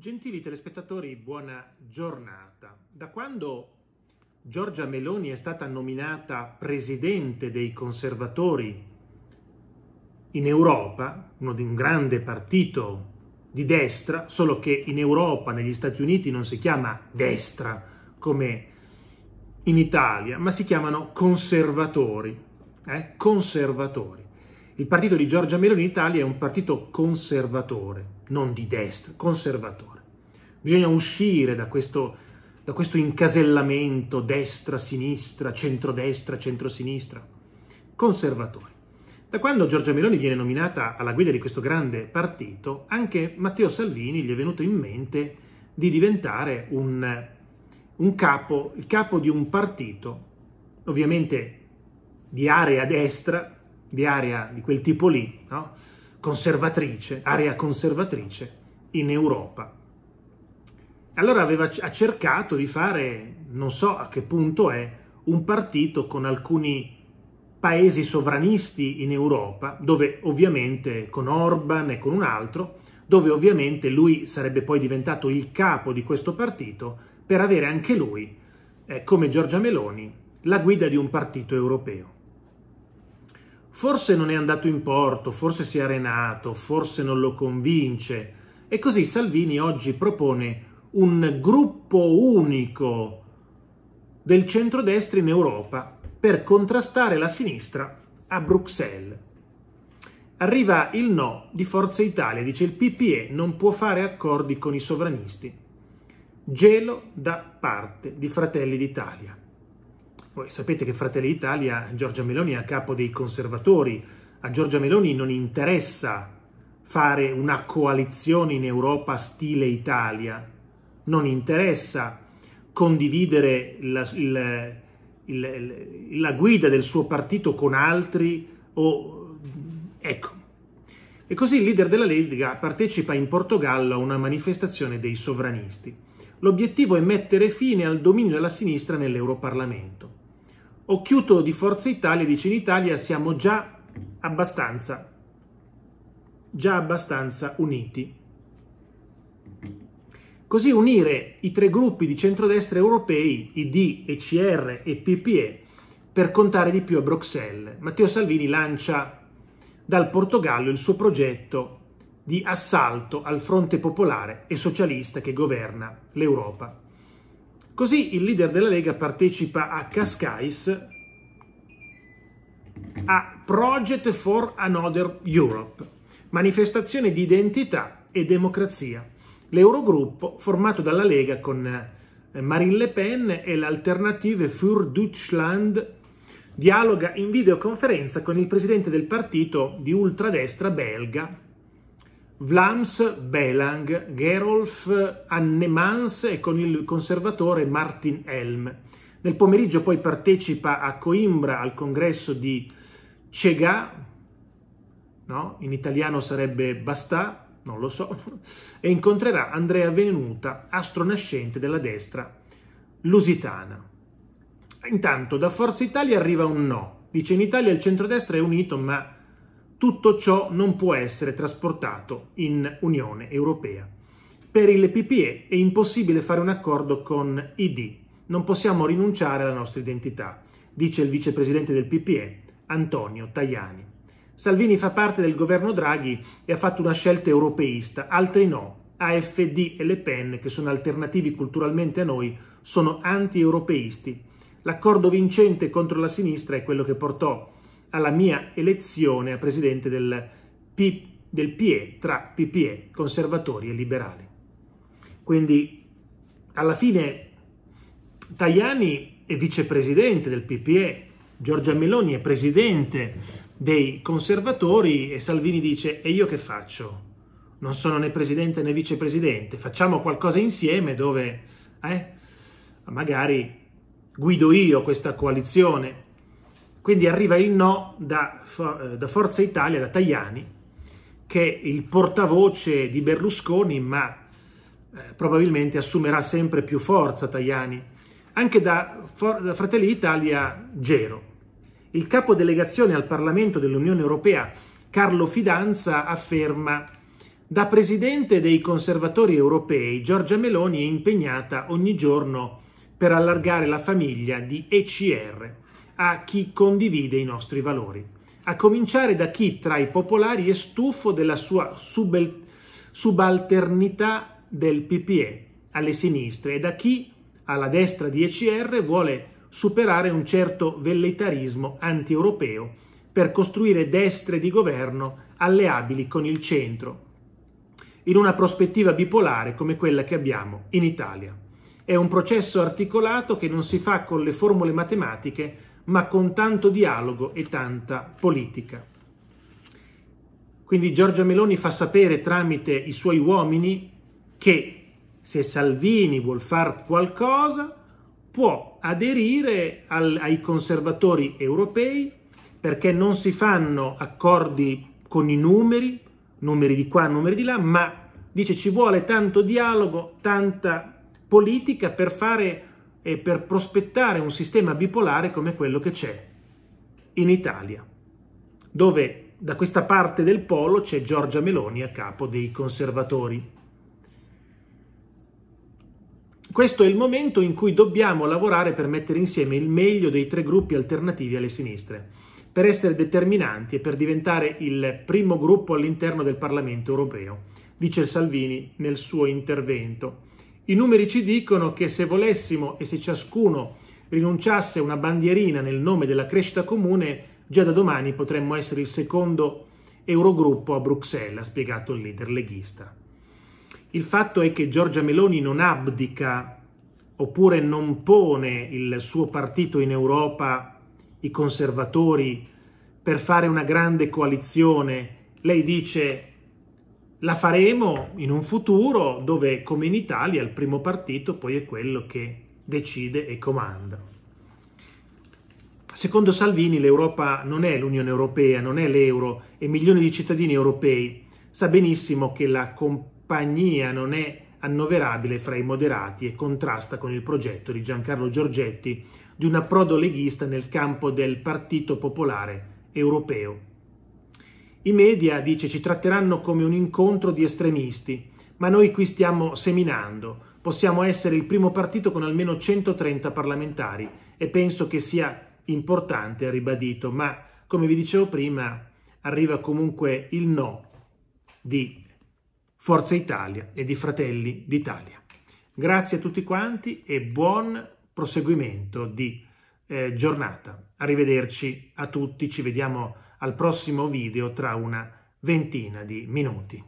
Gentili telespettatori, buona giornata. Da quando Giorgia Meloni è stata nominata presidente dei conservatori in Europa, uno di un grande partito di destra, solo che in Europa, negli Stati Uniti, non si chiama destra come in Italia, ma si chiamano conservatori. Eh? Conservatori. Il partito di Giorgia Meloni in Italia è un partito conservatore, non di destra, conservatore. Bisogna uscire da questo, da questo incasellamento destra-sinistra, centrodestra, centrosinistra. Conservatore. Da quando Giorgia Meloni viene nominata alla guida di questo grande partito, anche Matteo Salvini gli è venuto in mente di diventare un, un capo, il capo di un partito, ovviamente di area destra, di area di quel tipo lì, no? conservatrice, area conservatrice in Europa. Allora aveva, ha cercato di fare, non so a che punto è, un partito con alcuni paesi sovranisti in Europa, dove ovviamente con Orban e con un altro, dove ovviamente lui sarebbe poi diventato il capo di questo partito per avere anche lui, eh, come Giorgia Meloni, la guida di un partito europeo. Forse non è andato in porto, forse si è arenato, forse non lo convince. E così Salvini oggi propone un gruppo unico del centrodestra in Europa per contrastare la sinistra a Bruxelles. Arriva il no di Forza Italia, dice il PPE non può fare accordi con i sovranisti. Gelo da parte di Fratelli d'Italia. Voi sapete che Fratelli Italia, Giorgia Meloni è a capo dei conservatori. A Giorgia Meloni non interessa fare una coalizione in Europa stile Italia, non interessa condividere la, il, il, la guida del suo partito con altri o... ecco. E così il leader della Lega partecipa in Portogallo a una manifestazione dei sovranisti. L'obiettivo è mettere fine al dominio della sinistra nell'Europarlamento. Occhiuto di Forza Italia dice in Italia siamo già abbastanza, già abbastanza uniti. Così unire i tre gruppi di centrodestra europei, ID, ECR e PPE, per contare di più a Bruxelles. Matteo Salvini lancia dal Portogallo il suo progetto di assalto al fronte popolare e socialista che governa l'Europa. Così il leader della Lega partecipa a Cascais a Project for Another Europe, manifestazione di identità e democrazia. L'Eurogruppo, formato dalla Lega con eh, Marine Le Pen e l'alternative Für Deutschland, dialoga in videoconferenza con il presidente del partito di ultradestra belga Vlaams Belang, Gerolf Annemans e con il conservatore Martin Helm. Nel pomeriggio poi partecipa a Coimbra al congresso di CEGA, no? in italiano sarebbe Bastà, non lo so, e incontrerà Andrea Venuta, astronascente della destra lusitana. Intanto da Forza Italia arriva un no. Dice in Italia il centrodestra è unito ma tutto ciò non può essere trasportato in Unione Europea. Per il PPE è impossibile fare un accordo con ID. Non possiamo rinunciare alla nostra identità, dice il vicepresidente del PPE, Antonio Tajani. Salvini fa parte del governo Draghi e ha fatto una scelta europeista, altri no. AFD e Le Pen, che sono alternativi culturalmente a noi, sono anti-europeisti. L'accordo vincente contro la sinistra è quello che portò alla mia elezione a presidente del, P, del PE tra PPE, conservatori e liberali. Quindi alla fine Tajani è vicepresidente del PPE, Giorgia Meloni è presidente dei conservatori e Salvini dice e io che faccio? Non sono né presidente né vicepresidente, facciamo qualcosa insieme dove eh, magari guido io questa coalizione, quindi arriva il no da, eh, da Forza Italia, da Tajani, che è il portavoce di Berlusconi, ma eh, probabilmente assumerà sempre più forza Tajani, anche da, da Fratelli d'Italia Gero. Il capodelegazione al Parlamento dell'Unione Europea, Carlo Fidanza, afferma da presidente dei conservatori europei, Giorgia Meloni è impegnata ogni giorno per allargare la famiglia di ECR a chi condivide i nostri valori, a cominciare da chi tra i popolari è stufo della sua subel- subalternità del PPE alle sinistre e da chi alla destra di ECR vuole superare un certo velleitarismo antieuropeo per costruire destre di governo alleabili con il centro, in una prospettiva bipolare come quella che abbiamo in Italia. È un processo articolato che non si fa con le formule matematiche, ma con tanto dialogo e tanta politica. Quindi Giorgia Meloni fa sapere tramite i suoi uomini che se Salvini vuol far qualcosa può aderire al, ai conservatori europei perché non si fanno accordi con i numeri, numeri di qua, numeri di là, ma dice ci vuole tanto dialogo, tanta politica per fare e per prospettare un sistema bipolare come quello che c'è in Italia, dove da questa parte del polo c'è Giorgia Meloni a capo dei conservatori. Questo è il momento in cui dobbiamo lavorare per mettere insieme il meglio dei tre gruppi alternativi alle sinistre, per essere determinanti e per diventare il primo gruppo all'interno del Parlamento europeo, dice Salvini nel suo intervento i numeri ci dicono che se volessimo e se ciascuno rinunciasse una bandierina nel nome della crescita comune, già da domani potremmo essere il secondo Eurogruppo a Bruxelles, ha spiegato il leader leghista. Il fatto è che Giorgia Meloni non abdica oppure non pone il suo partito in Europa, i conservatori, per fare una grande coalizione. Lei dice la faremo in un futuro dove, come in Italia, il primo partito poi è quello che decide e comanda. Secondo Salvini l'Europa non è l'Unione Europea, non è l'euro e milioni di cittadini europei sa benissimo che la compagnia non è annoverabile fra i moderati e contrasta con il progetto di Giancarlo Giorgetti di un approdo leghista nel campo del Partito Popolare Europeo. I media, dice, ci tratteranno come un incontro di estremisti, ma noi qui stiamo seminando. Possiamo essere il primo partito con almeno 130 parlamentari e penso che sia importante, ha ribadito, ma come vi dicevo prima arriva comunque il no di Forza Italia e di Fratelli d'Italia. Grazie a tutti quanti e buon proseguimento di eh, giornata. Arrivederci a tutti, ci vediamo al prossimo video tra una ventina di minuti.